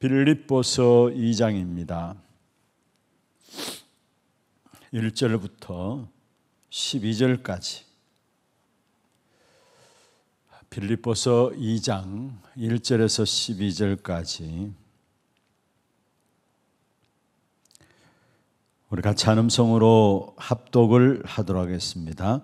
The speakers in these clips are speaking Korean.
빌립보서 2장입니다. 1절부터 12절까지 빌립보서 2장 1절에서 12절까지 우리 같이 한 음성으로 합독을 하도록 하겠습니다.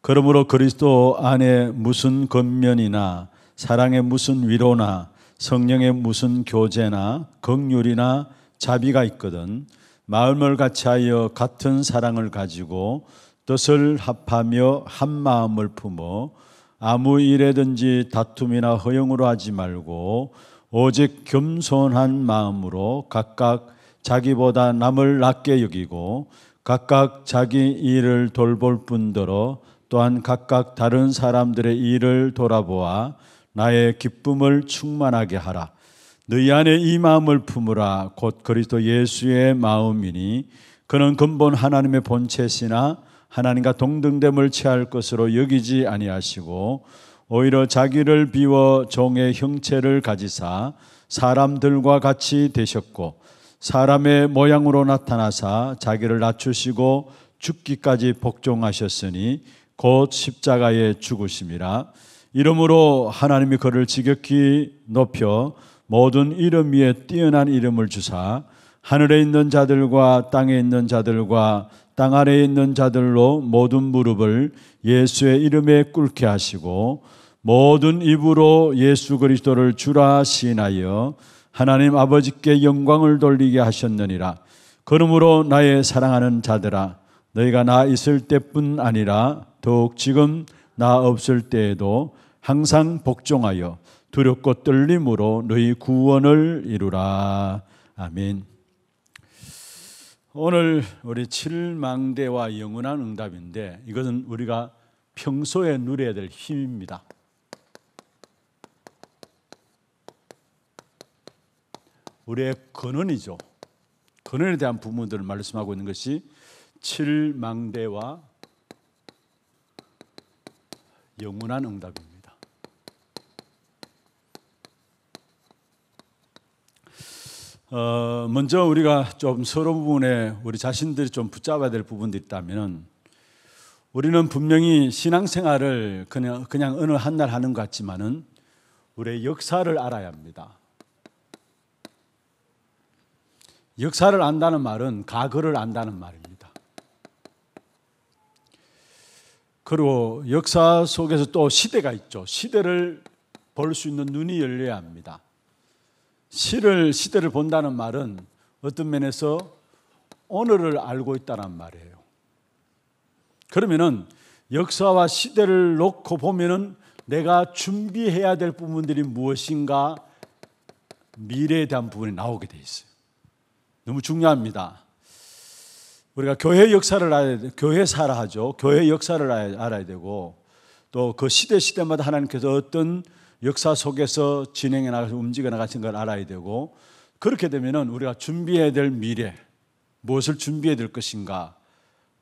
그러므로 그리스도 안에 무슨 권면이나 사랑의 무슨 위로나 성령의 무슨 교제나 극률이나 자비가 있거든 마음을 같이하여 같은 사랑을 가지고 뜻을 합하며 한 마음을 품어 아무 일에든지 다툼이나 허용으로 하지 말고 오직 겸손한 마음으로 각각 자기보다 남을 낮게 여기고 각각 자기 일을 돌볼 뿐더러 또한 각각 다른 사람들의 일을 돌아보아 나의 기쁨을 충만하게 하라. 너희 안에 이 마음을 품으라. 곧 그리스도 예수의 마음이니 그는 근본 하나님의 본체시나 하나님과 동등됨을 취할 것으로 여기지 아니하시고 오히려 자기를 비워 종의 형체를 가지사 사람들과 같이 되셨고 사람의 모양으로 나타나사 자기를 낮추시고 죽기까지 복종하셨으니 곧 십자가에 죽으심이라 이름으로 하나님이 그를 지극히 높여 모든 이름 위에 뛰어난 이름을 주사 하늘에 있는 자들과 땅에 있는 자들과 땅 아래에 있는 자들로 모든 무릎을 예수의 이름에 꿇게 하시고 모든 입으로 예수 그리스도를 주라 시인하여 하나님 아버지께 영광을 돌리게 하셨느니라. 그러므로 나의 사랑하는 자들아 너희가 나 있을 때뿐 아니라 더욱 지금 나 없을 때에도 항상 복종하여 두렵고 떨림으로 너희 구원을 이루라. 아멘. 오늘 우리 칠망대와 영원한 응답인데 이것은 우리가 평소에 누려야 될 힘입니다. 우리의 근원이죠. 근원에 대한 부분들을 말씀하고 있는 것이 칠망대와 영원한 응답입니다. 어, 먼저 우리가 좀 서로 부분에 우리 자신들이 좀 붙잡아야 될부분도 있다면 우리는 분명히 신앙생활을 그냥, 그냥 어느 한 날 하는 것 같지만은 우리의 역사를 알아야 합니다. 역사를 안다는 말은 과거를 안다는 말입니다. 그리고 역사 속에서 또 시대가 있죠. 시대를 볼 수 있는 눈이 열려야 합니다. 시를 시대를 본다는 말은 어떤 면에서 오늘을 알고 있다는 말이에요. 그러면은 역사와 시대를 놓고 보면은 내가 준비해야 될 부분들이 무엇인가 미래에 대한 부분이 나오게 돼 있어요. 너무 중요합니다. 우리가 교회 역사를 알아야 돼. 교회사라 하죠. 교회 역사를 알아야 되고 또 그 시대 시대마다 하나님께서 어떤 역사 속에서 진행해 나가서 움직여 나가신 걸 알아야 되고 그렇게 되면은 우리가 준비해야 될 미래 무엇을 준비해야 될 것인가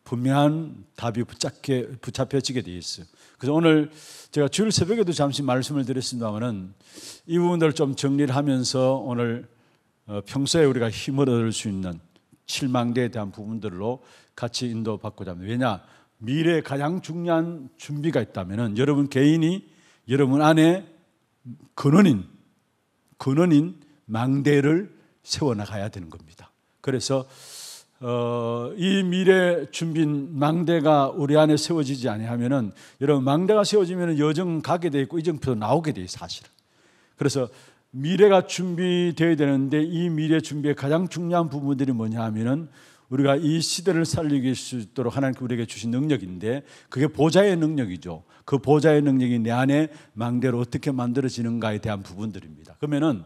분명한 답이 붙잡게, 붙잡혀지게 돼 있어요. 그래서 오늘 제가 주일 새벽에도 잠시 말씀을 드렸습니다만은 이 부분들을 좀 정리를 하면서 오늘 어, 평소에 우리가 힘을 얻을 수 있는 실망대에 대한 부분들로 같이 인도받고자 합니다. 왜냐? 미래에 가장 중요한 준비가 있다면은 여러분 개인이 여러분 안에 근원인 근원인 망대를 세워나가야 되는 겁니다. 그래서 어, 이 미래 준빈 망대가 우리 안에 세워지지 아니하면은 여러분 망대가 세워지면은 여정 가게 돼 있고 이정표 도 나오게 돼있 사실은. 그래서 미래가 준비되어야 되는데 이 미래 준비의 가장 중요한 부분들이 뭐냐 하면은 우리가 이 시대를 살리기 수 있도록 하나님께 우리에게 주신 능력인데 그게 보좌의 능력이죠. 그 보좌의 능력이 내 안에 망대로 어떻게 만들어지는가에 대한 부분들입니다. 그러면은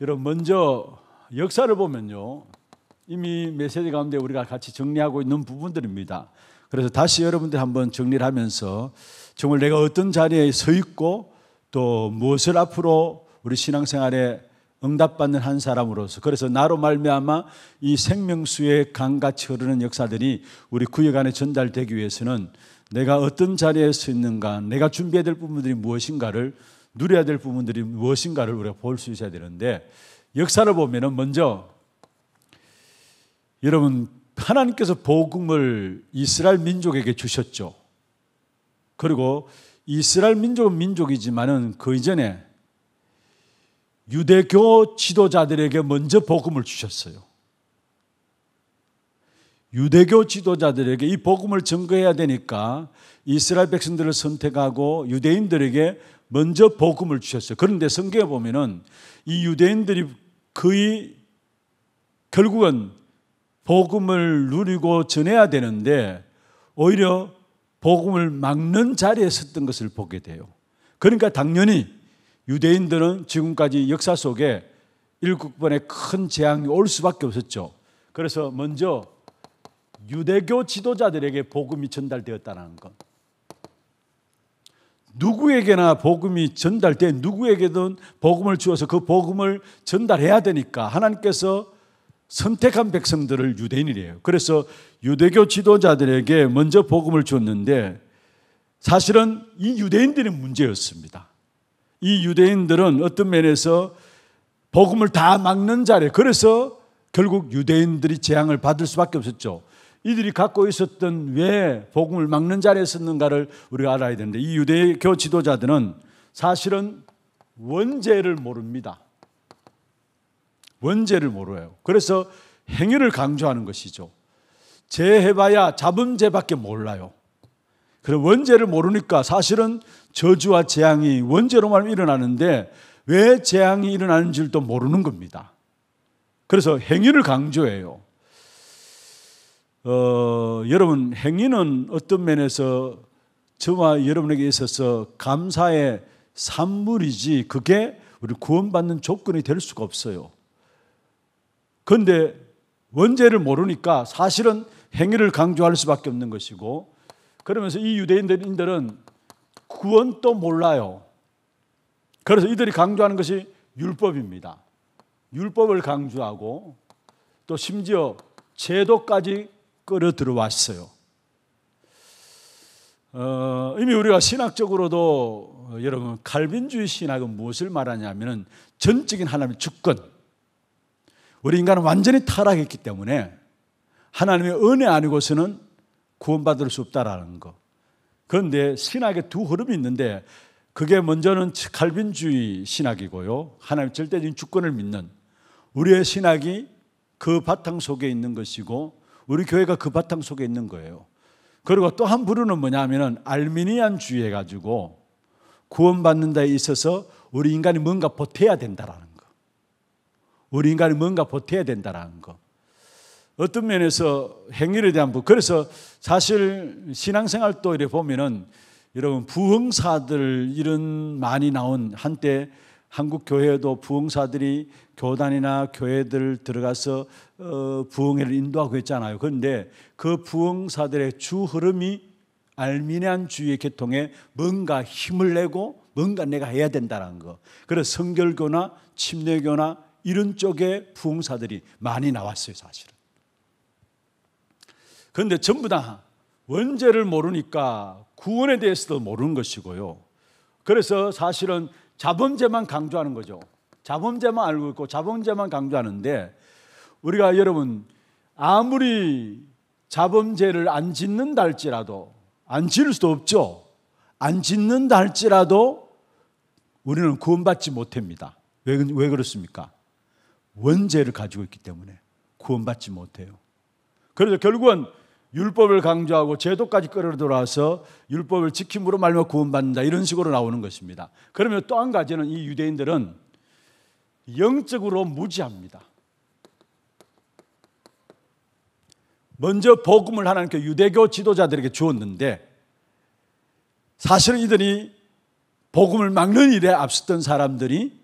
여러분 먼저 역사를 보면요. 이미 메시지 가운데 우리가 같이 정리하고 있는 부분들입니다. 그래서 다시 여러분들 한번 정리를 하면서 정말 내가 어떤 자리에 서 있고 또 무엇을 앞으로 우리 신앙생활에 응답받는 한 사람으로서 그래서 나로 말미암아 이 생명수의 강같이 흐르는 역사들이 우리 구역 안에 전달되기 위해서는 내가 어떤 자리에 서 있는가, 내가 준비해야 될 부분들이 무엇인가를 누려야 될 부분들이 무엇인가를 우리가 볼 수 있어야 되는데 역사를 보면은 먼저 여러분 하나님께서 복음을 이스라엘 민족에게 주셨죠. 그리고 이스라엘 민족은 민족이지만은 그 이전에 유대교 지도자들에게 먼저 복음을 주셨어요. 유대교 지도자들에게 이 복음을 증거해야 되니까 이스라엘 백성들을 선택하고 유대인들에게 먼저 복음을 주셨어요. 그런데 성경에 보면은 이 유대인들이 거의 결국은 복음을 누리고 전해야 되는데 오히려 복음을 막는 자리에 섰던 것을 보게 돼요. 그러니까 당연히 유대인들은 지금까지 역사 속에 일곱 번의 큰 재앙이 올 수밖에 없었죠. 그래서 먼저 유대교 지도자들에게 복음이 전달되었다는 것. 누구에게나 복음이 전달돼 누구에게든 복음을 주어서 그 복음을 전달해야 되니까 하나님께서 선택한 백성들을 유대인이래요. 그래서 유대교 지도자들에게 먼저 복음을 줬는데 사실은 이 유대인들의 문제였습니다. 이 유대인들은 어떤 면에서 복음을 다 막는 자리. 그래서 결국 유대인들이 재앙을 받을 수밖에 없었죠. 이들이 갖고 있었던 왜 복음을 막는 자리에 섰는가를 우리가 알아야 되는데 이 유대교 지도자들은 사실은 원죄를 모릅니다. 원죄를 모르요 그래서 행위를 강조하는 것이죠. 재해봐야 잡음죄밖에 몰라요. 그런 원죄를 모르니까 사실은 저주와 재앙이 원죄로 만 일어나는데 왜 재앙이 일어나는 줄도 모르는 겁니다. 그래서 행위를 강조해요. 어, 여러분 행위는 어떤 면에서 저와 여러분에게 있어서 감사의 산물이지 그게 우리 구원받는 조건이 될 수가 없어요. 그런데 원죄를 모르니까 사실은 행위를 강조할 수밖에 없는 것이고 그러면서 이 유대인들은 구원도 몰라요. 그래서 이들이 강조하는 것이 율법입니다. 율법을 강조하고 또 심지어 제도까지 끌어 들어왔어요. 어, 이미 우리가 신학적으로도 여러분 칼빈주의 신학은 무엇을 말하냐면은 전적인 하나님의 주권. 우리 인간은 완전히 타락했기 때문에 하나님의 은혜 아니고서는 구원받을 수 없다라는 거. 그런데 신학에 두 흐름이 있는데 그게 먼저는 칼빈주의 신학이고요. 하나님 절대적인 주권을 믿는 우리의 신학이 그 바탕 속에 있는 것이고 우리 교회가 그 바탕 속에 있는 거예요. 그리고 또 한 부류는 뭐냐면은 알미니안 주의해 가지고 구원받는 데 있어서 우리 인간이 뭔가 보태야 된다라는 거. 우리 인간이 뭔가 보태야 된다라는 거. 어떤 면에서 행위를 대한 부. 분 그래서 사실 신앙생활도 이렇게 보면은 여러분 부흥사들 이런 많이 나온 한때 한국 교회도 부흥사들이 교단이나 교회들 들어가서 어, 부흥회를 인도하고 했잖아요. 그런데 그 부흥사들의 주 흐름이 알미니안 주의 계통에 뭔가 힘을 내고 뭔가 내가 해야 된다는 거. 그래서 성결교나 침례교나 이런 쪽에 부흥사들이 많이 나왔어요, 사실은. 그런데 전부 다 원죄를 모르니까 구원에 대해서도 모르는 것이고요. 그래서 사실은 자범죄만 강조하는 거죠. 자범죄만 알고 있고 자범죄만 강조하는데 우리가 여러분 아무리 자범죄를 안 짓는다 할지라도 안 지을 수도 없죠. 안 짓는다 할지라도 우리는 구원받지 못합니다. 왜, 왜 그렇습니까? 원죄를 가지고 있기 때문에 구원받지 못해요. 그래서 결국은 율법을 강조하고 제도까지 끌어들어와서 율법을 지킴으로 말며 구원받는다 이런 식으로 나오는 것입니다. 그러면 또 한 가지는 이 유대인들은 영적으로 무지합니다. 먼저 복음을 하나님께 유대교 지도자들에게 주었는데 사실은 이들이 복음을 막는 일에 앞섰던 사람들이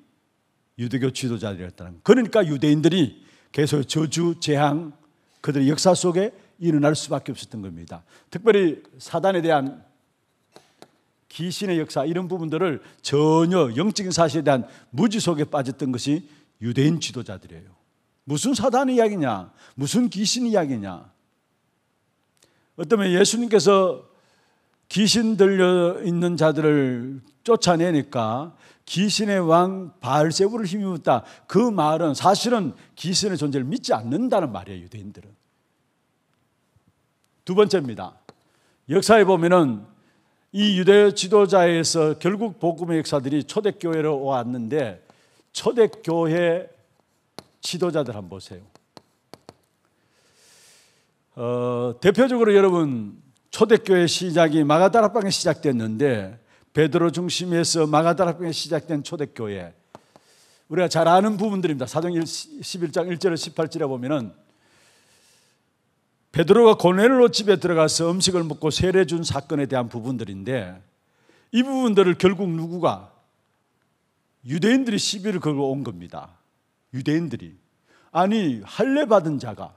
유대교 지도자들이었다는 거예요. 그러니까 유대인들이 계속 저주, 재앙, 그들의 역사 속에 일어날 수밖에 없었던 겁니다. 특별히 사단에 대한 귀신의 역사 이런 부분들을 전혀 영적인 사실에 대한 무지 속에 빠졌던 것이 유대인 지도자들이에요. 무슨 사단 이야기냐? 무슨 귀신 이야기냐? 어쩌면 예수님께서 귀신 들려 있는 자들을 쫓아내니까 귀신의 왕 바알세우를 힘입었다. 그 말은 사실은 귀신의 존재를 믿지 않는다는 말이에요, 유대인들은. 두 번째입니다. 역사에 보면은 이 유대 지도자에서 결국 복음의 역사들이 초대교회로 왔는데 초대교회 지도자들 한 번 보세요. 어, 대표적으로 여러분 초대교회 시작이 마가다락방에 시작됐는데 베드로 중심에서 마가다락방에 시작된 초대교회 우리가 잘 아는 부분들입니다. 사도 11장 1절 18절에 보면은 베드로가 고넬로 집에 들어가서 음식을 먹고 세례 준 사건에 대한 부분들인데 이 부분들을 결국 누구가 유대인들이 시비를 걸고 온 겁니다. 유대인들이 아니 할례 받은 자가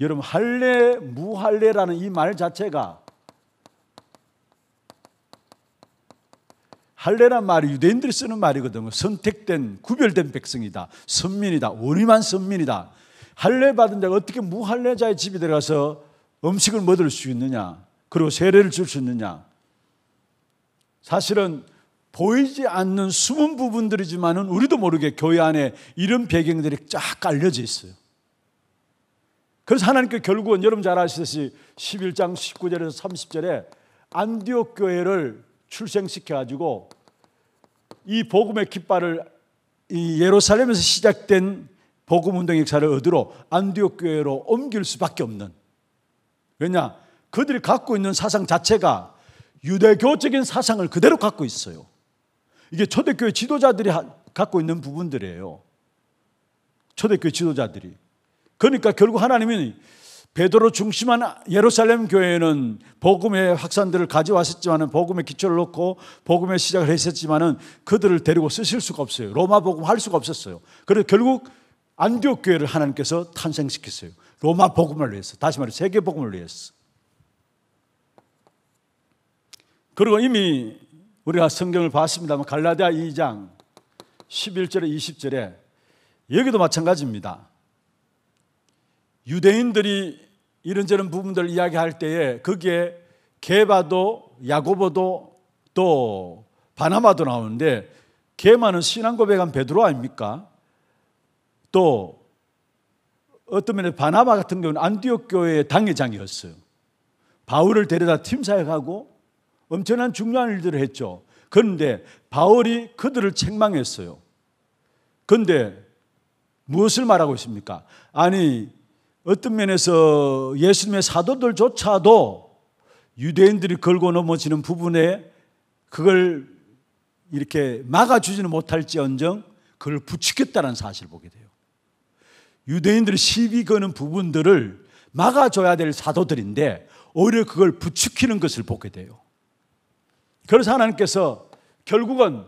여러분 할례 무할례라는 이 말 자체가 할례란 말이 유대인들이 쓰는 말이거든요. 선택된 구별된 백성이다. 선민이다. 원리만 선민이다. 할례 받은 자가 어떻게 무할례자의 집에 들어가서 음식을 먹을 수 있느냐? 그리고 세례를 줄 수 있느냐? 사실은 보이지 않는 숨은 부분들이지만은 우리도 모르게 교회 안에 이런 배경들이 쫙 깔려져 있어요. 그래서 하나님께 결국은 여러분 잘 아시듯이 11장 19절에서 30절에 안디옥 교회를 출생시켜 가지고 이 복음의 깃발을 이 예루살렘에서 시작된 복음 운동 역사를 얻으러 안디옥 교회로 옮길 수밖에 없는 왜냐 그들이 갖고 있는 사상 자체가 유대교적인 사상을 그대로 갖고 있어요. 이게 초대교회 지도자들이 갖고 있는 부분들이에요. 초대교회 지도자들이. 그러니까 결국 하나님은 베드로 중심한 예루살렘 교회는 복음의 확산들을 가져왔었지만은 복음의 기초를 놓고 복음의 시작을 했었지만은 그들을 데리고 쓰실 수가 없어요. 로마 복음 할 수가 없었어요. 그래서 결국 안디옥 교회를 하나님께서 탄생시켰어요. 로마 복음을 위해서. 다시 말해 세계 복음을 위해서. 그리고 이미 우리가 성경을 봤습니다만 갈라디아 2장 11절에 20절에 여기도 마찬가지입니다. 유대인들이 이런저런 부분들을 이야기할 때에 거기에 게바도 야고보도 또 바나마도 나오는데 게마는 신앙 고백한 베드로 아닙니까? 또 어떤 면에 바나바 같은 경우는 안디옥 교회의 당회장이었어요. 바울을 데려다 팀사역하고 엄청난 중요한 일들을 했죠. 그런데 바울이 그들을 책망했어요. 그런데 무엇을 말하고 있습니까? 아니 어떤 면에서 예수님의 사도들조차도 유대인들이 걸고 넘어지는 부분에 그걸 이렇게 막아주지는 못할지언정 그걸 부추겼다는 사실을 보게 돼요. 유대인들의 시비 거는 부분들을 막아줘야 될 사도들인데 오히려 그걸 부추기는 것을 보게 돼요. 그래서 하나님께서 결국은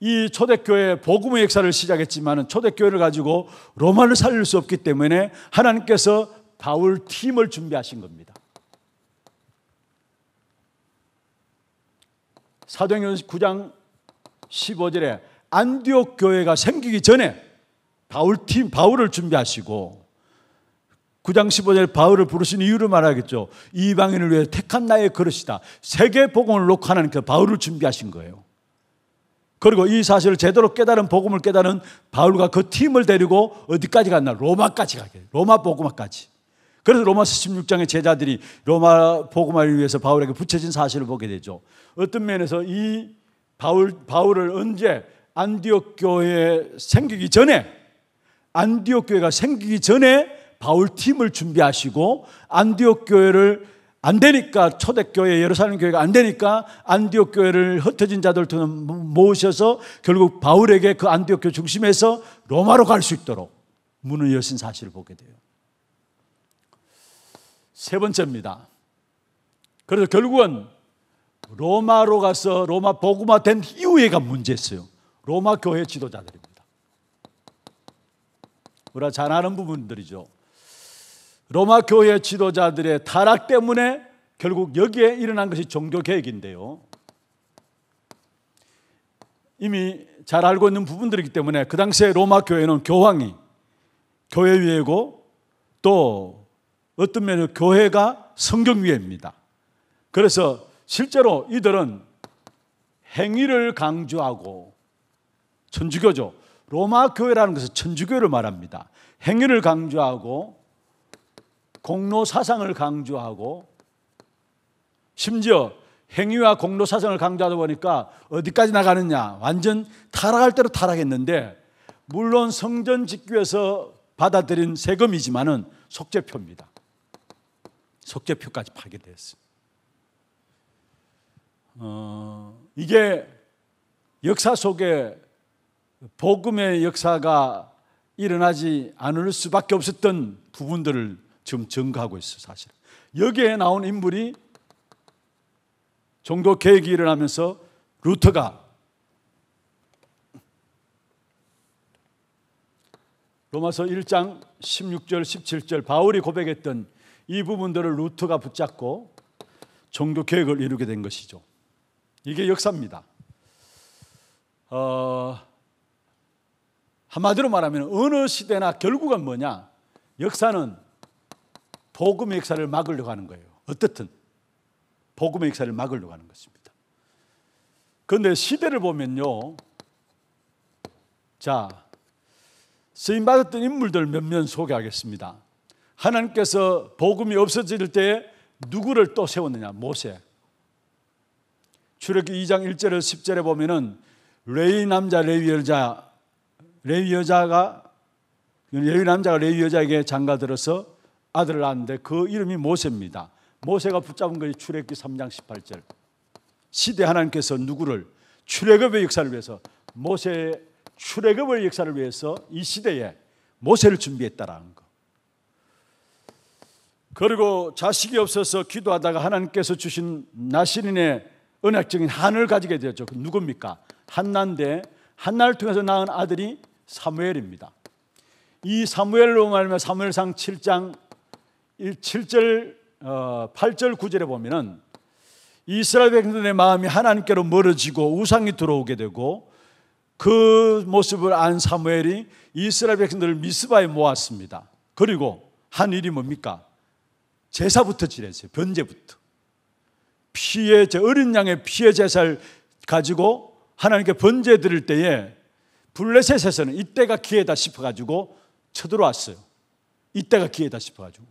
이 초대교회 복음의 역사를 시작했지만 초대교회를 가지고 로마를 살릴 수 없기 때문에 하나님께서 바울 팀을 준비하신 겁니다. 사도행전 9장 15절에 안디옥 교회가 생기기 전에 바울팀, 바울을 준비하시고 9장 15절 바울을 부르신 이유를 말하겠죠. 이방인을 위해 택한 나의 그릇이다. 세계 복음을 녹화 하는 그 바울을 준비하신 거예요. 그리고 이 사실을 제대로 깨달은 복음을 깨달은 바울과 그 팀을 데리고 어디까지 갔나? 로마까지 가게. 로마 복음화까지. 그래서 로마서 16장의 제자들이 로마 복음화를 위해서 바울에게 붙여진 사실을 보게 되죠. 어떤 면에서 이 바울 바울을 언제 안디옥 교회 생기기 전에 안디옥 교회가 생기기 전에 바울 팀을 준비하시고 안디옥 교회를 안 되니까 초대교회 예루살렘 교회가 안 되니까 안디옥 교회를 흩어진 자들 두 모으셔서 결국 바울에게 그 안디옥 교회 중심에서 로마로 갈 수 있도록 문을 여신 사실을 보게 돼요. 세 번째입니다. 그래서 결국은 로마로 가서 로마 복음화된 이후에가 문제였어요. 로마 교회 지도자들입니다. 우리가 잘 아는 부분들이죠. 로마 교회 지도자들의 타락 때문에 결국 여기에 일어난 것이 종교 개혁인데요. 이미 잘 알고 있는 부분들이기 때문에 그 당시에 로마 교회는 교황이 교회 위에고 또 어떤 면에 교회가 성경 위에입니다. 그래서 실제로 이들은 행위를 강조하고 천주교죠. 로마 교회라는 것은 천주교를 말합니다. 행위를 강조하고 공로 사상을 강조하고 심지어 행위와 공로 사상을 강조하다 보니까 어디까지 나가느냐 완전 타락할 대로 타락했는데 물론 성전 짓기 위서 받아들인 세금이지만은 속죄표입니다. 속죄표까지 파괴되었어요. 어, 이게 역사 속에 복음의 역사가 일어나지 않을 수밖에 없었던 부분들을 지금 증거하고 있어 사실. 여기에 나온 인물이 종교 개혁이 일어나면서 루터가 로마서 1장 16절 17절 바울이 고백했던 이 부분들을 루터가 붙잡고 종교 개혁을 이루게 된 것이죠. 이게 역사입니다. 어, 한마디로 말하면 어느 시대나 결국은 뭐냐? 역사는 복음의 역사를 막으려고 하는 거예요. 어떻든 복음의 역사를 막으려고 하는 것입니다. 그런데 시대를 보면요. 자, 쓰임 받았던 인물들 몇 명 소개하겠습니다. 하나님께서 복음이 없어질 때 누구를 또 세웠느냐? 모세. 출애굽기 2장 1절에서 10절에 보면은 레위 남자 레위 여자 레위 여자가 레위 남자가 레위 여자에게 장가 들어서 아들을 낳았는데 그 이름이 모세입니다. 모세가 붙잡은 것이 출애굽기 3장 18절. 시대 하나님께서 누구를 출애굽의 역사를 위해서 모세의 출애굽의 역사를 위해서 이 시대에 모세를 준비했다라는 거. 그리고 자식이 없어서 기도하다가 하나님께서 주신 나시린의 은약적인 한을 가지게 되었죠. 그 누굽니까? 한나인데 한나를 통해서 낳은 아들이 사무엘입니다. 이 사무엘로 말하면 사무엘상 7장 7절 8절 어, 9절에 보면은 이스라엘 백성들의 마음이 하나님께로 멀어지고 우상이 들어오게 되고 그 모습을 안 사무엘이 이스라엘 백성들을 미스바에 모았습니다. 그리고 한 일이 뭡니까? 제사부터 지냈어요. 변제부터. 피의 어린 양의 피의 제사를 가지고 하나님께 번제 드릴 때에 블레셋에서는 이때가 기회다 싶어가지고 쳐들어왔어요. 이때가 기회다 싶어가지고.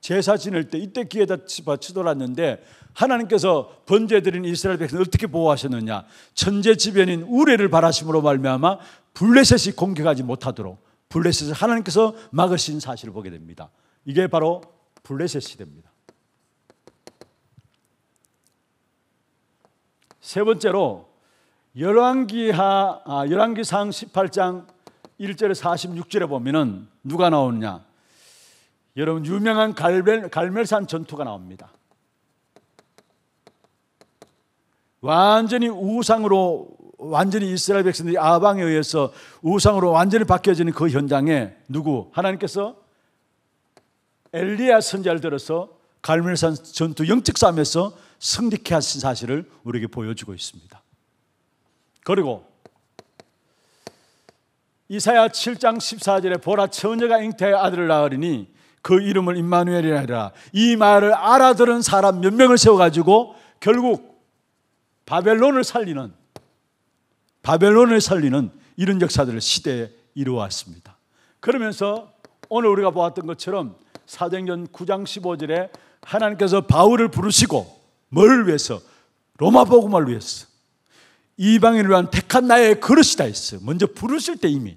제사 지낼 때 이때 기회다 싶어 쳐들어왔는데 하나님께서 번제드린 이스라엘 백성을 어떻게 보호하셨느냐. 천재지변인 우레를 바라심으로 말미암아 블레셋이 공격하지 못하도록 블레셋을 하나님께서 막으신 사실을 보게 됩니다. 이게 바로 블레셋이 됩니다. 세 번째로 열왕기하 아, 열왕기상 18장 1절에 46절에 보면은 누가 나오느냐? 여러분 유명한 갈멜 갈멜산 전투가 나옵니다. 완전히 우상으로 완전히 이스라엘 백성들이 아방에 의해서 우상으로 완전히 바뀌어지는 그 현장에 누구 하나님께서 엘리야 선자를 들어서 갈멜산 전투 영적 싸움에서 승리케 하신 사실을 우리에게 보여주고 있습니다. 그리고 이사야 7장 14절에 보라 처녀가 잉태의 아들을 낳으리니 그 이름을 임마누엘이라 하라. 이 말을 알아들은 사람 몇 명을 세워 가지고 결국 바벨론을 살리는 바벨론을 살리는 이런 역사들을 시대에 이루어왔습니다. 그러면서 오늘 우리가 보았던 것처럼 사도행전 9장 15절에 하나님께서 바울을 부르시고 뭘 위해서? 로마 복음을 위해서 이방인을 위한 택한 나의 그릇이다 했어요. 먼저 부르실 때 이미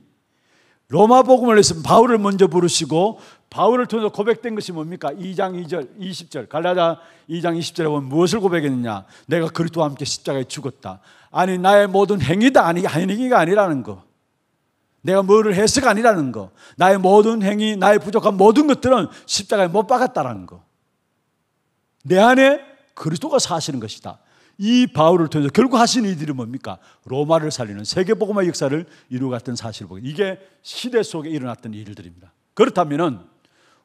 로마 복음을 했으면 바울을 먼저 부르시고 바울을 통해서 고백된 것이 뭡니까? 2장 2절, 20절. 갈라다 2장 20절에 보면 무엇을 고백했느냐? 내가 그리스도와 함께 십자가에 죽었다. 아니 나의 모든 행위다 아니 행위가 아니라는 거. 내가 뭐를 해서가 아니라는 거. 나의 모든 행위, 나의 부족한 모든 것들은 십자가에 못 박았다라는 거. 내 안에 그리스도가 사시는 것이다. 이 바울을 통해서 결국 하신 이들이 뭡니까? 로마를 살리는 세계복음화 역사를 이루갔던 사실을 보게 이게 시대 속에 일어났던 일들입니다. 그렇다면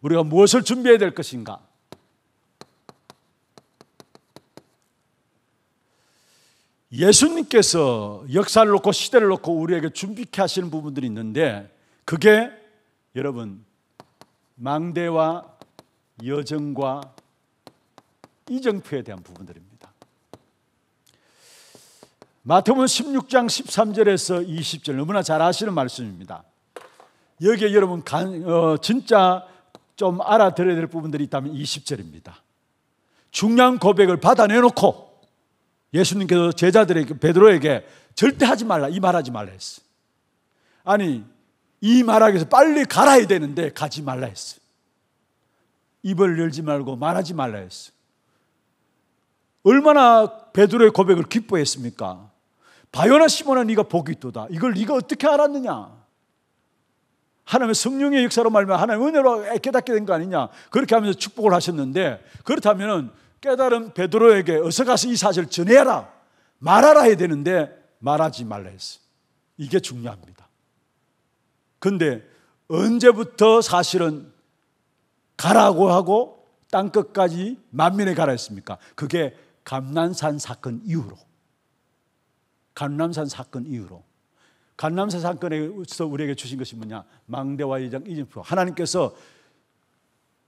우리가 무엇을 준비해야 될 것인가? 예수님께서 역사를 놓고 시대를 놓고 우리에게 준비케 하시는 부분들이 있는데 그게 여러분 망대와 여정과 이정표에 대한 부분들입니다. 마태복음 16장 13절에서 20절 너무나 잘 아시는 말씀입니다. 여기에 여러분 간, 어, 진짜 좀 알아들어야 될 부분들이 있다면 20절입니다. 중요한 고백을 받아내놓고 예수님께서 제자들에게 베드로에게 절대 하지 말라 이 말하지 말라 했어. 아니 이 말하기 위해서 빨리 갈아야 되는데 가지 말라 했어. 입을 열지 말고 말하지 말라 했어. 얼마나 베드로의 고백을 기뻐했습니까? 바요나 시몬아 네가 복이 있도다. 이걸 네가 어떻게 알았느냐? 하나님의 성령의 역사로 말면 하나님의 은혜로 깨닫게 된 거 아니냐? 그렇게 하면서 축복을 하셨는데 그렇다면 깨달은 베드로에게 어서 가서 이 사실을 전해라. 말하라 해야 되는데 말하지 말라 했어. 이게 중요합니다. 근데 언제부터 사실은 가라고 하고 땅 끝까지 만민에 가라 했습니까? 그게 감난산 사건 이후로. 감남산 사건 이후로 감남산 사건에서 우리에게 주신 것이 뭐냐? 망대와 예장 이진표. 하나님께서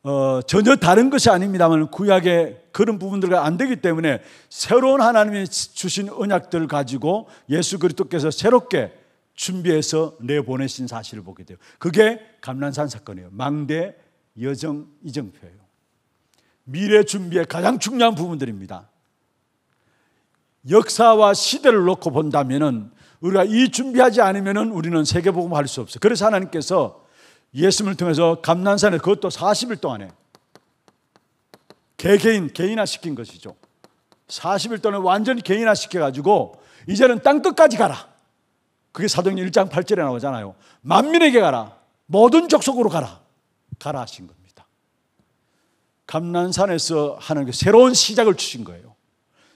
어, 전혀 다른 것이 아닙니다만 구약의 그런 부분들과 안 되기 때문에 새로운 하나님이 주신 언약들 가지고 예수 그리스도께서 새롭게 준비해서 내보내신 사실을 보게 돼요. 그게 감난산 사건이에요. 망대 여정 이정표예요. 미래 준비의 가장 중요한 부분들입니다. 역사와 시대를 놓고 본다면은 우리가 이 준비하지 않으면은 우리는 세계복음 할수 없어요. 그래서 하나님께서 예수님을 통해서 감난산에 그것도 40일 동안에 개개인 개인화 시킨 것이죠. 40일 동안 완전히 개인화 시켜 가지고 이제는 땅 끝까지 가라. 그게 사도행전 1장 8절에 나오잖아요. 만민에게 가라. 모든 족속으로 가라. 가라 하신 겁니다. 감난산에서 하는 게 새로운 시작을 주신 거예요.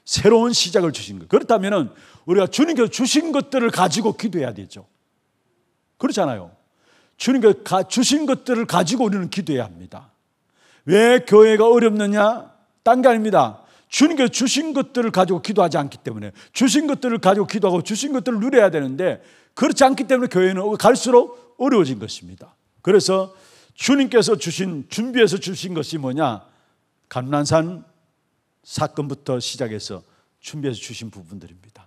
새로운 시작을 주신 거 그렇다면 우리가 주님께서 주신 것들을 가지고 기도해야 되죠. 그렇잖아요. 주님께서 주신 것들을 가지고 우리는 기도해야 합니다. 왜 교회가 어렵느냐? 딴 게 아닙니다. 주님께서 주신 것들을 가지고 기도하지 않기 때문에 주신 것들을 가지고 기도하고 주신 것들을 누려야 되는데 그렇지 않기 때문에 교회는 갈수록 어려워진 것입니다. 그래서 주님께서 주신 준비해서 주신 것이 뭐냐? 감난산 사건부터 시작해서 준비해서 주신 부분들입니다.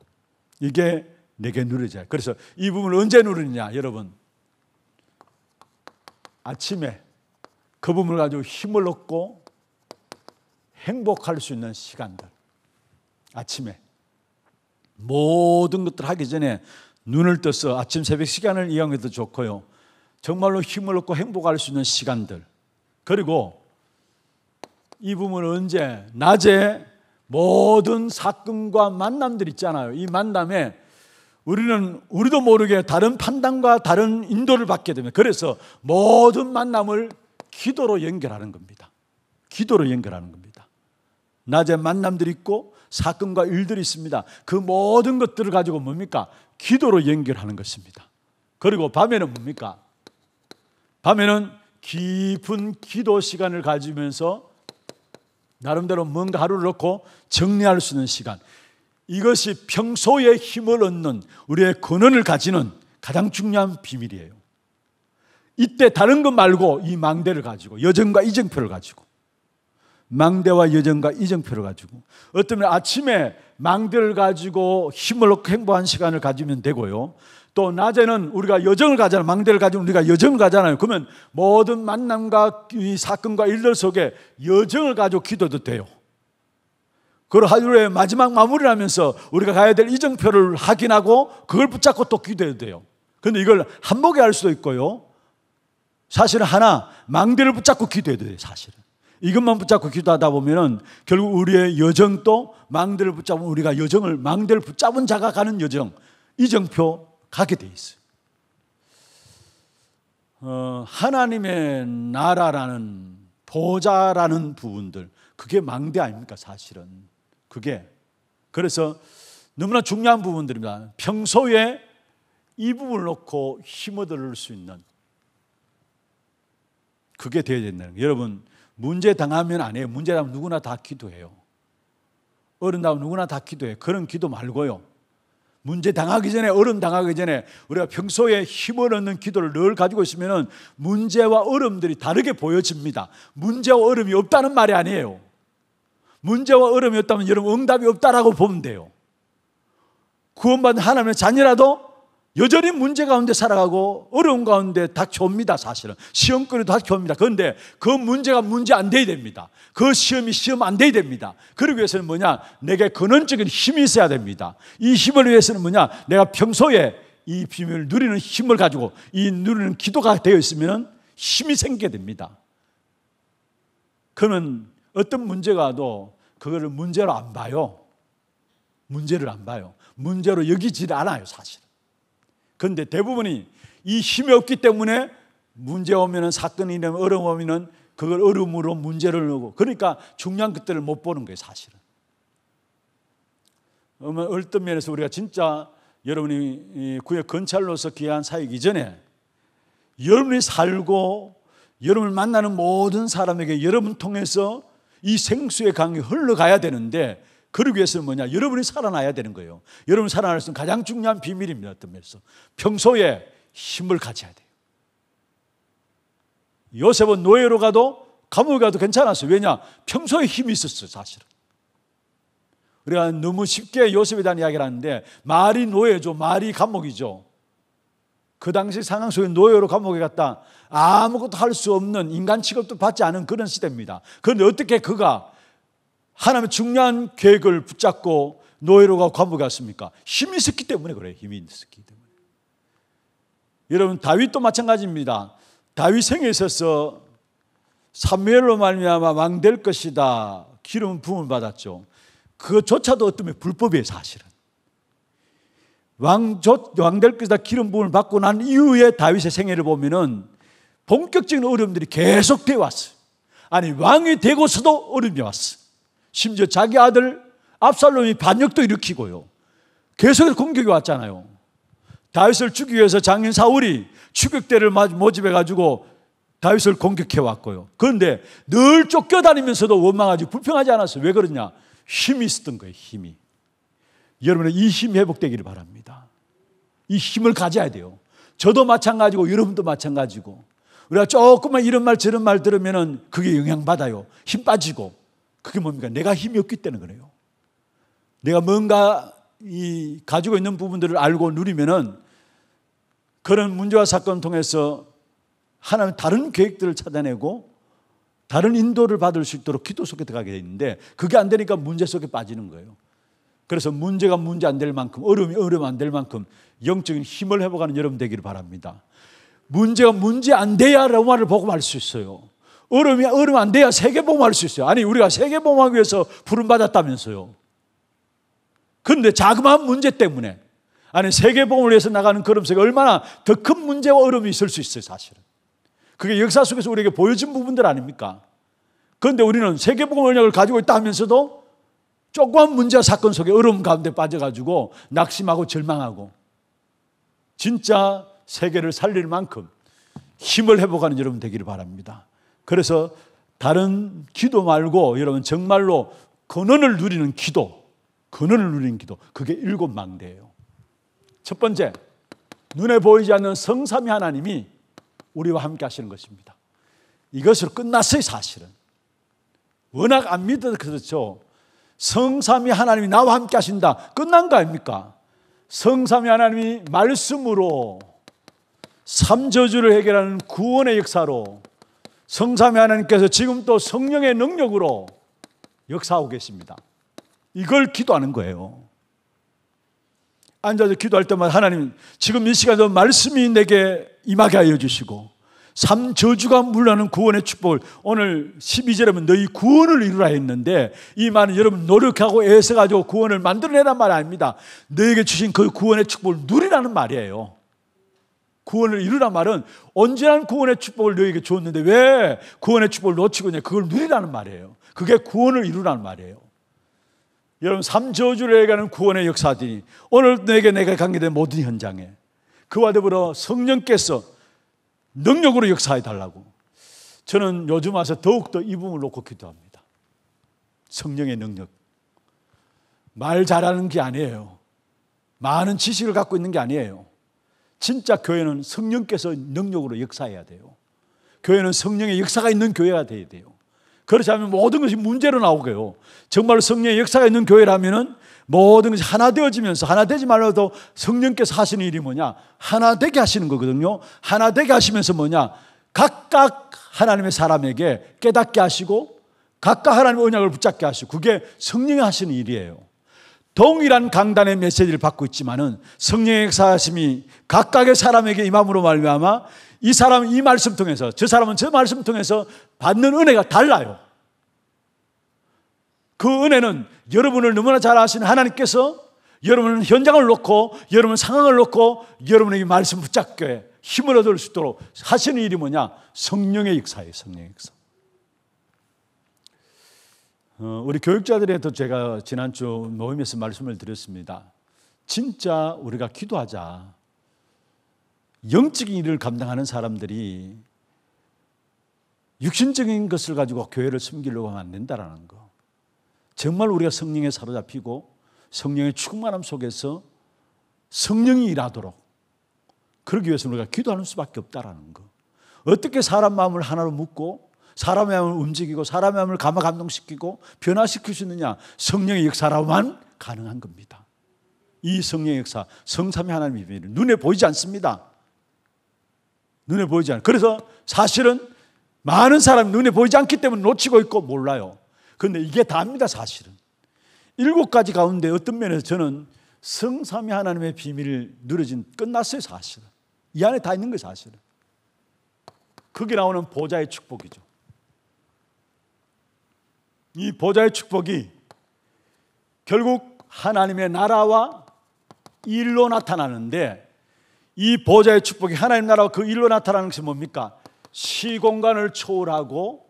이게 내게 누리자. 그래서 이 부분을 언제 누리냐, 여러분. 아침에 그 부분을 가지고 힘을 얻고 행복할 수 있는 시간들. 아침에. 모든 것들 하기 전에 눈을 떠서 아침 새벽 시간을 이용해도 좋고요. 정말로 힘을 얻고 행복할 수 있는 시간들. 그리고 이 부분은 언제? 낮에 모든 사건과 만남들 있잖아요. 이 만남에 우리는 우리도 모르게 다른 판단과 다른 인도를 받게 됩니다. 그래서 모든 만남을 기도로 연결하는 겁니다. 기도로 연결하는 겁니다. 낮에 만남들이 있고 사건과 일들이 있습니다. 그 모든 것들을 가지고 뭡니까? 기도로 연결하는 것입니다. 그리고 밤에는 뭡니까? 밤에는 깊은 기도 시간을 가지면서 나름대로 뭔가 하루를 놓고 정리할 수 있는 시간. 이것이 평소에 힘을 얻는 우리의 권원을 가지는 가장 중요한 비밀이에요. 이때 다른 것 말고 이 망대를 가지고 여정과 이정표를 가지고 망대와 여정과 이정표를 가지고 어쩌면 아침에 망대를 가지고 힘을 얻고 행복한 시간을 가지면 되고요. 또 낮에는 우리가 여정을 가잖아요. 망대를 가지고 우리가 여정을 가잖아요. 그러면 모든 만남과 이 사건과 일들 속에 여정을 가지고 기도도 돼요. 그걸 하루의 마지막 마무리를 하면서 우리가 가야 될 이정표를 확인하고 그걸 붙잡고 또 기도해도 돼요. 근데 이걸 한복에 할 수도 있고요. 사실은 하나, 망대를 붙잡고 기도해도 돼요, 사실은. 이것만 붙잡고 기도하다 보면은 결국 우리의 여정도 망대를 붙잡은 우리가 여정을, 망대를 붙잡은 자가 가는 여정, 이정표, 가게 돼 있어요. 어, 하나님의 나라라는 보좌라는 부분들 그게 망대 아닙니까 사실은 그게 그래서 너무나 중요한 부분들입니다. 평소에 이 부분을 놓고 힘어을수 있는 그게 되어야 된다는 거예요. 여러분 문제 당하면 안 해요. 문제라면 누구나 다 기도해요. 어른다면 누구나 다 기도해요. 그런 기도 말고요. 문제 당하기 전에 어려 당하기 전에 우리가 평소에 힘을 얻는 기도를 늘 가지고 있으면 문제와 어려들이 다르게 보여집니다. 문제와 어려이 없다는 말이 아니에요. 문제와 어려이 없다면 여러분 응답이 없다라고 보면 돼요. 구원받은 하나님의 자녀라도 여전히 문제 가운데 살아가고 어려운 가운데 닥쳐옵니다, 사실은. 시험거리도 닥쳐옵니다. 그런데 그 문제가 문제 안 돼야 됩니다. 그 시험이 시험 안 돼야 됩니다. 그러기 위해서는 뭐냐? 내게 근원적인 힘이 있어야 됩니다. 이 힘을 위해서는 뭐냐? 내가 평소에 이 비밀을 누리는 힘을 가지고 이 누리는 기도가 되어 있으면 힘이 생기게 됩니다. 그는 어떤 문제가 와도 그거를 문제로 안 봐요. 문제를 안 봐요. 문제로 여기질 않아요, 사실은. 그런데 대부분이 이 힘이 없기 때문에 문제 오면은 사건이 되면 어려움 오면은 그걸 어려움으로 문제를 넣고 그러니까 중요한 것들을 못 보는 거예요 사실은. 어떤 면에서 우리가 진짜 여러분이 구역 건찰로서 기한 사역 이전에 여러분이 살고 여러분을 만나는 모든 사람에게 여러분 통해서 이 생수의 강이 흘러가야 되는데 그러기 위해서는 뭐냐? 여러분이 살아나야 되는 거예요. 여러분 살아날 수 있는 가장 중요한 비밀입니다. 어떤 면에서. 평소에 힘을 가져야 돼요. 요셉은 노예로 가도 감옥에 가도 괜찮았어요. 왜냐? 평소에 힘이 있었어요, 사실은. 우리가 너무 쉽게 요셉에 대한 이야기를 하는데 말이 노예죠. 말이 감옥이죠. 그 당시 상황 속에 노예로 감옥에 갔다 아무것도 할 수 없는 인간 취급도 받지 않은 그런 시대입니다. 그런데 어떻게 그가 하나님의 중요한 계획을 붙잡고 노예로가 과부가 갔습니까? 힘이 있었기 때문에 그래요. 힘이 있었기 때문에. 여러분 다윗도 마찬가지입니다. 다윗 생에 있어서 사무로 말미암아 왕 될 것이다. 기름 부음을 받았죠. 그조차도 어쩌 불법이에요, 사실은. 왕, 될 것이다 기름 부음을 받고 난 이후에 다윗의 생애를 보면은 본격적인 어려움들이 계속 되어 왔어요. 아니, 왕이 되고서도 어려움이 왔어 심지어 자기 아들 압살롬이 반역도 일으키고요. 계속해서 공격이 왔잖아요. 다윗을 죽이기 위해서 장인 사울이 추격대를 모집해 가지고 다윗을 공격해 왔고요. 그런데 늘 쫓겨다니면서도 원망하지 불평하지 않았어요. 왜 그러냐? 힘이 있었던 거예요. 힘이. 여러분의 이 힘이 회복되기를 바랍니다. 이 힘을 가져야 돼요. 저도 마찬가지고 여러분도 마찬가지고 우리가 조금만 이런 말 저런 말 들으면은 그게 영향 받아요. 힘 빠지고 그게 뭡니까? 내가 힘이 없기 때문에 그래요. 내가 뭔가 이 가지고 있는 부분들을 알고 누리면은 그런 문제와 사건을 통해서 하나님 다른 계획들을 찾아내고 다른 인도를 받을 수 있도록 기도 속에 들어가게 돼 있는데 그게 안 되니까 문제 속에 빠지는 거예요. 그래서 문제가 문제 안 될 만큼 어려움이 어려움 안 될 만큼 영적인 힘을 회복하는 여러분 되기를 바랍니다. 문제가 문제 안 돼야라고 말을 보고 말 수 있어요. 얼음이 얼음 안 돼야 세계보험할 수 있어요. 아니 우리가 세계보험하기 위해서 부름 받았다면서요. 그런데 자그마한 문제 때문에 아니 세계보험을 위해서 나가는 걸음새가 얼마나 더 큰 문제와 얼음이 있을 수 있어요 사실은. 그게 역사 속에서 우리에게 보여진 부분들 아닙니까? 그런데 우리는 세계보험 언약을 가지고 있다 하면서도 조그만 문제와 사건 속에 얼음 가운데 빠져가지고 낙심하고 절망하고 진짜 세계를 살릴 만큼 힘을 회복하는 여러분 되기를 바랍니다. 그래서 다른 기도 말고 여러분 정말로 근원을 누리는 기도, 근원을 누리는 기도. 그게 일곱 망대예요. 첫 번째, 눈에 보이지 않는 성삼위 하나님이 우리와 함께 하시는 것입니다. 이것으로 끝났어요, 사실은. 워낙 안 믿어서 그렇죠. 성삼위 하나님이 나와 함께 하신다. 끝난 거 아닙니까? 성삼위 하나님이 말씀으로 삼저주를 해결하는 구원의 역사로 성삼위 하나님께서 지금 또 성령의 능력으로 역사하고 계십니다. 이걸 기도하는 거예요. 앉아서 기도할 때마다 하나님 지금 이 시간에도 말씀이 내게 임하게 하여 주시고 삼 저주가 물러나는 구원의 축복을 오늘 12절에 보면 너희 구원을 이루라 했는데 이 말은 여러분 노력하고 애써가지고 구원을 만들어내란 말 아닙니다. 너에게 주신 그 구원의 축복을 누리라는 말이에요. 구원을 이루란 말은 언제나 구원의 축복을 너에게 줬는데 왜 구원의 축복을 놓치고 있냐. 그걸 누리라는 말이에요. 그게 구원을 이루라는 말이에요. 여러분, 삼저주를 얘기하는 구원의 역사들이 오늘 너에게 내가 관계된 모든 현장에 그와 더불어 성령께서 능력으로 역사해 달라고 저는 요즘 와서 더욱더 이 부분을 놓고 기도합니다. 성령의 능력. 말 잘하는 게 아니에요. 많은 지식을 갖고 있는 게 아니에요. 진짜 교회는 성령께서 능력으로 역사해야 돼요. 교회는 성령의 역사가 있는 교회가 돼야 돼요. 그렇지 않으면 모든 것이 문제로 나오고요. 정말 성령의 역사가 있는 교회라면은 모든 것이 하나 되어지면서 하나 되지 말라도 성령께서 하시는 일이 뭐냐? 하나 되게 하시는 거거든요. 하나 되게 하시면서 뭐냐? 각각 하나님의 사람에게 깨닫게 하시고 각각 하나님의 언약을 붙잡게 하시고 그게 성령이 하시는 일이에요. 동일한 강단의 메시지를 받고 있지만은 성령의 역사심이 각각의 사람에게 임함으로 말미암아 이 사람은 이 말씀 통해서 저 사람은 저 말씀 통해서 받는 은혜가 달라요. 그 은혜는 여러분을 너무나 잘 아시는 하나님께서 여러분은 현장을 놓고 여러분 상황을 놓고 여러분에게 말씀 붙잡게 힘을 얻을 수 있도록 하시는 일이 뭐냐? 성령의 역사예요, 성령의 역사. 어, 우리 교육자들에도 제가 지난주 모임에서 말씀을 드렸습니다. 진짜 우리가 기도하자. 영적인 일을 감당하는 사람들이 육신적인 것을 가지고 교회를 숨기려고 하면 안 된다라는 거. 정말 우리가 성령에 사로잡히고 성령의 충만함 속에서 성령이 일하도록 그러기 위해서 우리가 기도하는 수밖에 없다라는 거. 어떻게 사람 마음을 하나로 묶고 사람의 마음을 움직이고 사람의 마음을 감화 감동시키고 변화시킬 수 있느냐? 성령의 역사로만 가능한 겁니다. 이 성령의 역사, 성삼위 하나님의 비밀 눈에 보이지 않습니다. 눈에 보이지 않아요. 그래서 사실은 많은 사람이 눈에 보이지 않기 때문에 놓치고 있고 몰라요. 그런데 이게 다입니다, 사실은. 일곱 가지 가운데 어떤 면에서 저는 성삼위 하나님의 비밀을 누려진 끝났어요, 사실은. 이 안에 다 있는 거예요, 사실은. 거기 나오는 보좌의 축복이죠. 이 보좌의 축복이 결국 하나님의 나라와 일로 나타나는데 이 보좌의 축복이 하나님 나라와 그 일로 나타나는 것이 뭡니까? 시공간을 초월하고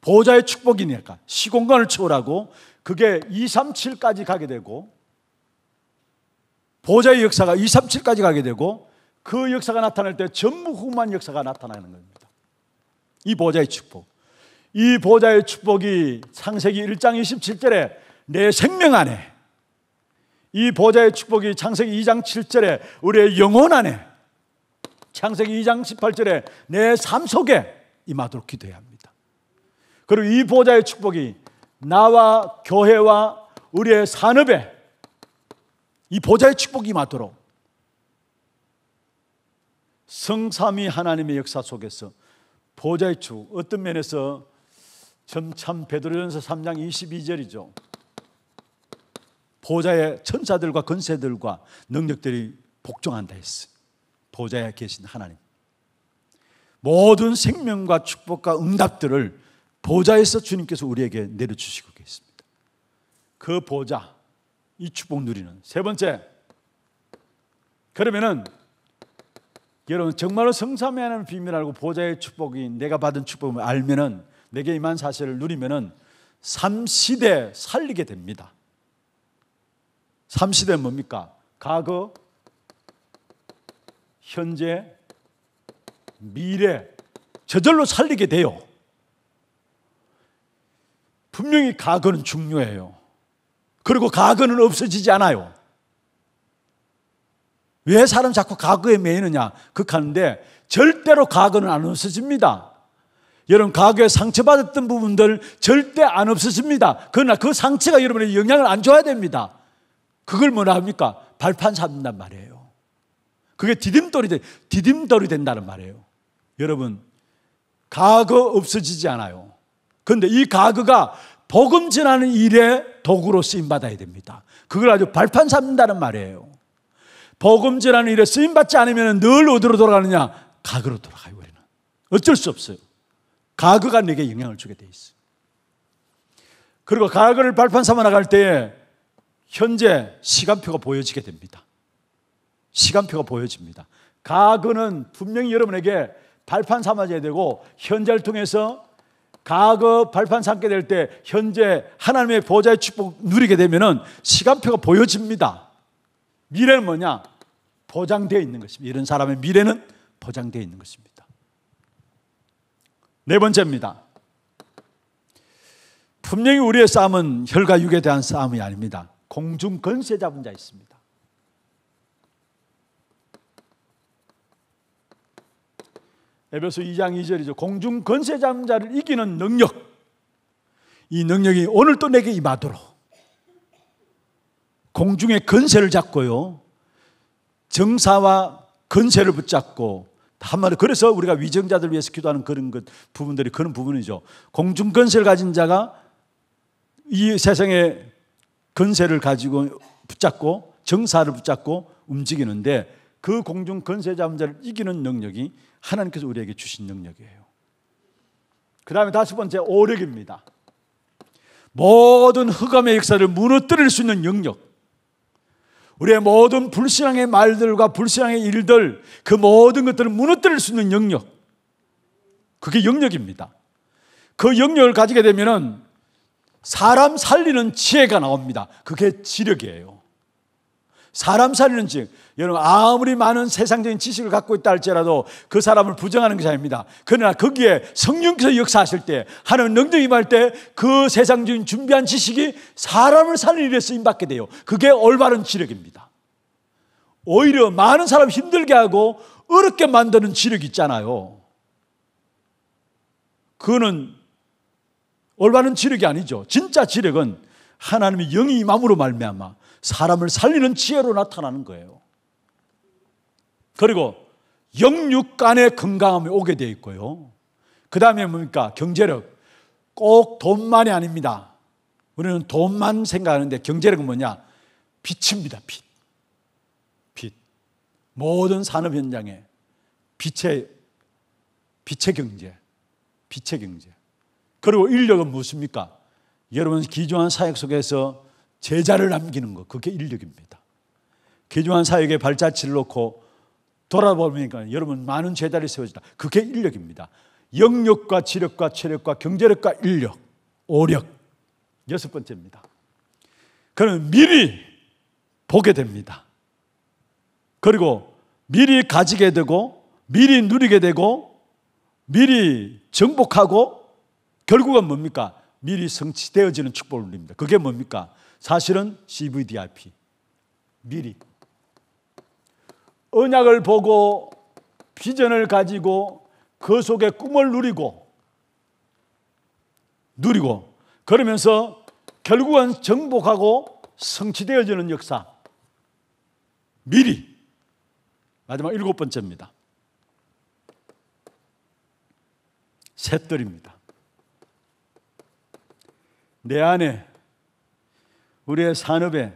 보좌의 축복이니까 시공간을 초월하고 그게 2, 3, 7까지 가게 되고 보좌의 역사가 2, 3, 7까지 가게 되고 그 역사가 나타날 때 전무후무한 역사가 나타나는 겁니다. 이 보좌의 축복. 이 보좌의 축복이 창세기 1장 27절에 내 생명 안에 이 보좌의 축복이 창세기 2장 7절에 우리의 영혼 안에 창세기 2장 18절에 내 삶 속에 임하도록 기도해야 합니다. 그리고 이 보좌의 축복이 나와 교회와 우리의 산업에 이 보좌의 축복이 임하도록 성삼이 하나님의 역사 속에서 보좌의 축 어떤 면에서 점참 베드로전서 3장 22절이죠. 보좌의 천사들과 권세들과 능력들이 복종한다 했어. 보좌에 계신 하나님. 모든 생명과 축복과 응답들을 보좌에서 주님께서 우리에게 내려주시고 계십니다. 그 보좌, 이 축복 누리는. 세 번째, 그러면은 여러분 정말로 성삼의 하나님 비밀 알고 보좌의 축복이 내가 받은 축복을 알면은 내게 임한 사실을 누리면은 삼시대 살리게 됩니다. 삼시대 뭡니까? 과거, 현재, 미래 저절로 살리게 돼요. 분명히 과거는 중요해요. 그리고 과거는 없어지지 않아요. 왜 사람 자꾸 과거에 매이느냐? 극하는데 절대로 과거는 안 없어집니다. 여러분 과거에 상처받았던 부분들 절대 안 없어집니다. 그러나 그 상처가 여러분의 영향을 안 줘야 됩니다. 그걸 뭐라 합니까? 발판 삼는단 말이에요. 그게 디딤돌이 돼 디딤돌이 된다는 말이에요. 여러분 과거 없어지지 않아요. 그런데 이 과거가 복음 전하는 일에 도구로 쓰임 받아야 됩니다. 그걸 아주 발판 삼는다는 말이에요. 복음 전하는 일에 쓰임 받지 않으면 늘 어디로 돌아가느냐? 과거로 돌아가요 우리는. 어쩔 수 없어요. 가그가 내게 영향을 주게 돼 있어. 그리고 과거를 발판 삼아 나갈 때 현재 시간표가 보여지게 됩니다. 시간표가 보여집니다. 과거는 분명히 여러분에게 발판 삼아야 되고 현재를 통해서 과거 발판 삼게 될 때 현재 하나님의 보좌의 축복 누리게 되면은 시간표가 보여집니다. 미래는 뭐냐? 보장되어 있는 것입니다. 이런 사람의 미래는 보장되어 있는 것입니다. 네 번째입니다. 분명히 우리의 싸움은 혈과 육에 대한 싸움이 아닙니다. 공중 건세 잡은 자 있습니다. 에베소 2장 2절이죠. 공중 건세 잡은 자를 이기는 능력. 이 능력이 오늘 또 내게 임하도록. 공중의 건세를 잡고요. 정사와 건세를 붙잡고 한마디로 그래서 우리가 위정자들 위해서 기도하는 그런 것 부분들이 그런 부분이죠. 공중 건세를 가진 자가 이 세상의 건세를 가지고 붙잡고 정사를 붙잡고 움직이는데 그 공중 건세 잡은 자를 이기는 능력이 하나님께서 우리에게 주신 능력이에요. 그 다음에 다섯 번째 오력입니다. 모든 흑암의 역사를 무너뜨릴 수 있는 영역. 우리의 모든 불신앙의 말들과 불신앙의 일들, 그 모든 것들을 무너뜨릴 수 있는 영역. 그게 영역입니다. 그 영역을 가지게 되면은 사람 살리는 지혜가 나옵니다. 그게 지력이에요. 사람 살리는 즉, 여러분, 아무리 많은 세상적인 지식을 갖고 있다 할지라도 그 사람을 부정하는 것이 아닙니다. 그러나 거기에 성령께서 역사하실 때, 하는 능력이 임할 때, 그 세상적인 준비한 지식이 사람을 살는 일에 쓰임받게 돼요. 그게 올바른 지력입니다. 오히려 많은 사람 힘들게 하고 어렵게 만드는 지력이 있잖아요. 그거는 올바른 지력이 아니죠. 진짜 지력은 하나님의 영이 임함으로 말미암아 사람을 살리는 지혜로 나타나는 거예요. 그리고 영육 간의 건강함이 오게 되어 있고요. 그 다음에 뭡니까? 경제력. 꼭 돈만이 아닙니다. 우리는 돈만 생각하는데 경제력은 뭐냐? 빛입니다, 빛. 빛. 모든 산업 현장에 빛의, 빛의 경제. 빛의 경제. 그리고 인력은 무엇입니까? 여러분 기조한 사역 속에서 제자를 남기는 것, 그게 인력입니다. 기조한 사역의 발자취를 놓고 돌아보니까 여러분 많은 제자를 세워진다. 그게 인력입니다. 영력과 지력과 체력과 경제력과 인력, 오력. 여섯 번째입니다. 그는 미리 보게 됩니다. 그리고 미리 가지게 되고, 미리 누리게 되고, 미리 정복하고, 결국은 뭡니까? 미리 성취되어지는 축복을 누립니다. 그게 뭡니까? 사실은 CVDIP. 미리. 언약을 보고 비전을 가지고 그 속에 꿈을 누리고 누리고 그러면서 결국은 정복하고 성취되어지는 역사. 미리. 마지막 일곱 번째입니다. 셋들입니다. 내 안에 우리의 산업에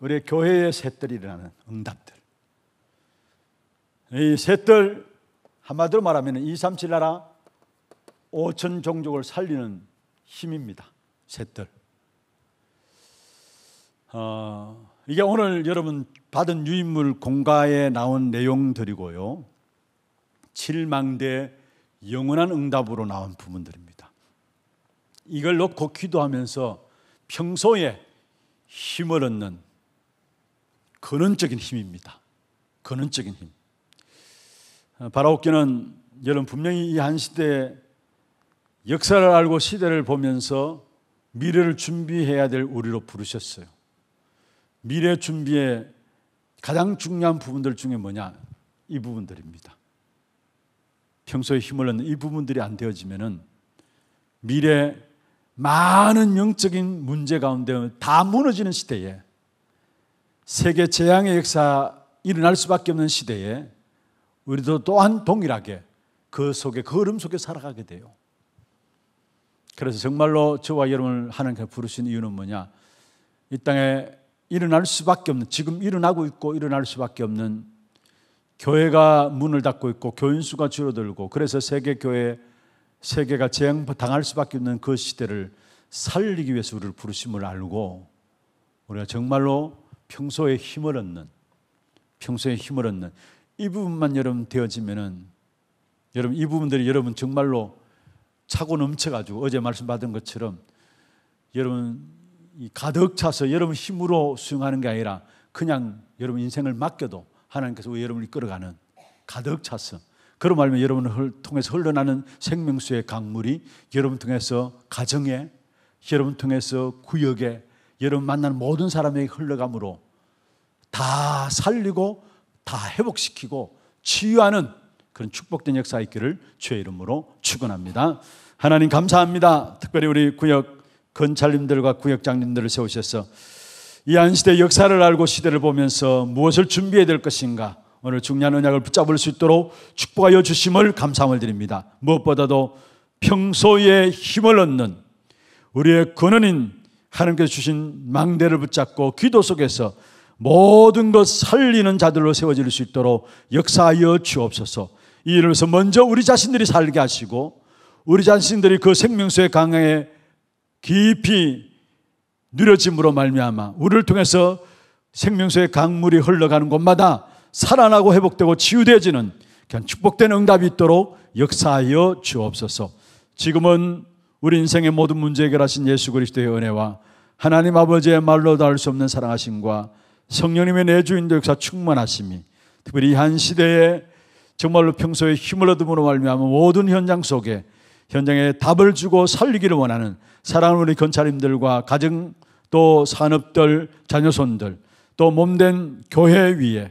우리의 교회의 셋들이라는 응답들. 이셋들 한마디로 말하면 237 나라 5천 종족을 살리는 힘입니다. 셋들 어, 이게 오늘 여러분 받은 유인물 공가에 나온 내용들이고요. 7망대 영원한 응답으로 나온 부분들입니다. 이걸 놓고 기도하면서 평소에 힘을 얻는 근원적인 힘입니다. 근원적인 힘. 아, 바라오키는 여러분 분명히 이 한 시대에 역사를 알고 시대를 보면서 미래를 준비해야 될 우리로 부르셨어요. 미래 준비의 가장 중요한 부분들 중에 뭐냐? 이 부분들입니다. 평소에 힘을 얻는 이 부분들이 안 되어지면은 미래 많은 영적인 문제 가운데 다 무너지는 시대에 세계 재앙의 역사 일어날 수밖에 없는 시대에 우리도 또한 동일하게 그 속에 그 얼음 속에 살아가게 돼요. 그래서 정말로 저와 여러분을 하나님께 부르신 이유는 뭐냐? 이 땅에 일어날 수밖에 없는 지금 일어나고 있고 일어날 수밖에 없는 교회가 문을 닫고 있고 교인 수가 줄어들고 그래서 세계 교회 세계가 재앙당할 수밖에 없는 그 시대를 살리기 위해서 우리를 부르심을 알고 우리가 정말로 평소에 힘을 얻는 평소에 힘을 얻는 이 부분만 여러분 되어지면은 여러분 이 부분들이 여러분 정말로 차고 넘쳐가지고 어제 말씀 받은 것처럼 여러분 가득 차서 여러분 힘으로 수용하는 게 아니라 그냥 여러분 인생을 맡겨도 하나님께서 여러분을 이끌어가는 가득 차서 그로 말면 여러분을 통해서 흘러나는 생명수의 강물이 여러분 통해서 가정에, 여러분 통해서 구역에, 여러분 만나는 모든 사람에게 흘러감으로 다 살리고 다 회복시키고 치유하는 그런 축복된 역사 있기를 주의 이름으로 축원합니다. 하나님 감사합니다. 특별히 우리 구역 건찰님들과 구역장님들을 세우셔서 이 안시대 역사를 알고 시대를 보면서 무엇을 준비해야 될 것인가 오늘 중요한 언약을 붙잡을 수 있도록 축복하여 주심을 감사함을 드립니다. 무엇보다도 평소에 힘을 얻는 우리의 근원인 하나님께서 주신 망대를 붙잡고 기도 속에서 모든 것 살리는 자들로 세워질 수 있도록 역사하여 주옵소서. 이일서 먼저 우리 자신들이 살게 하시고 우리 자신들이 그 생명수의 강에 깊이 누려짐으로 말미암아 우리를 통해서 생명수의 강물이 흘러가는 곳마다 살아나고 회복되고 치유되어지는 그냥 축복된 응답이 있도록 역사하여 주옵소서. 지금은 우리 인생의 모든 문제 해결하신 예수 그리스도의 은혜와 하나님 아버지의 말로 닿을 수 없는 사랑하심과 성령님의 내주인도 역사 충만하심이 특별히 한 시대에 정말로 평소에 힘을 얻음으로 말미암아 모든 현장 속에 현장에 답을 주고 살리기를 원하는 사랑하는 우리 경찰님들과 가정 또 산업들 자녀손들 또 몸된 교회 위에